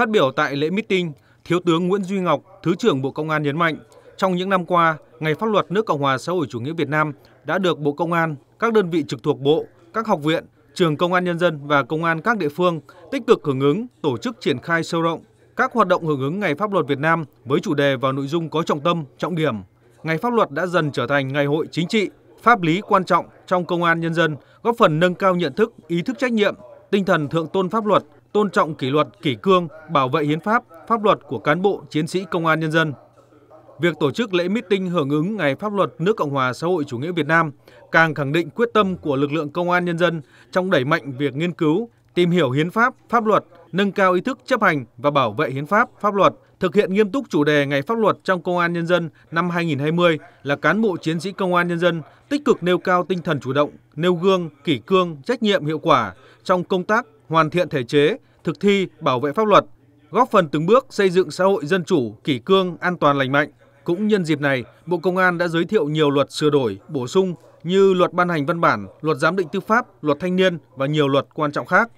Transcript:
Phát biểu tại lễ meeting, Thiếu tướng Nguyễn Duy Ngọc, Thứ trưởng Bộ Công an nhấn mạnh, trong những năm qua, Ngày pháp luật nước Cộng hòa xã hội chủ nghĩa Việt Nam đã được Bộ Công an, các đơn vị trực thuộc Bộ, các học viện, trường Công an Nhân dân và Công an các địa phương tích cực hưởng ứng, tổ chức triển khai sâu rộng các hoạt động hưởng ứng Ngày pháp luật Việt Nam với chủ đề và nội dung có trọng tâm, trọng điểm. Ngày pháp luật đã dần trở thành ngày hội chính trị, pháp lý quan trọng trong Công an Nhân dân, góp phần nâng cao nhận thức, ý thức trách nhiệm, tinh thần thượng tôn pháp luật, tôn trọng kỷ luật, kỷ cương, bảo vệ hiến pháp, pháp luật của cán bộ, chiến sĩ công an nhân dân. Việc tổ chức lễ meeting hưởng ứng Ngày Pháp luật nước Cộng hòa xã hội chủ nghĩa Việt Nam càng khẳng định quyết tâm của lực lượng công an nhân dân trong đẩy mạnh việc nghiên cứu, tìm hiểu hiến pháp, pháp luật, nâng cao ý thức chấp hành và bảo vệ hiến pháp, pháp luật, thực hiện nghiêm túc chủ đề Ngày Pháp luật trong Công an Nhân dân năm 2020 là cán bộ chiến sĩ Công an Nhân dân tích cực nêu cao tinh thần chủ động, nêu gương, kỷ cương, trách nhiệm hiệu quả trong công tác hoàn thiện thể chế, thực thi bảo vệ pháp luật, góp phần từng bước xây dựng xã hội dân chủ, kỷ cương, an toàn lành mạnh. Cũng nhân dịp này, Bộ Công an đã giới thiệu nhiều luật sửa đổi, bổ sung như luật ban hành văn bản, luật giám định tư pháp, luật thanh niên và nhiều luật quan trọng khác.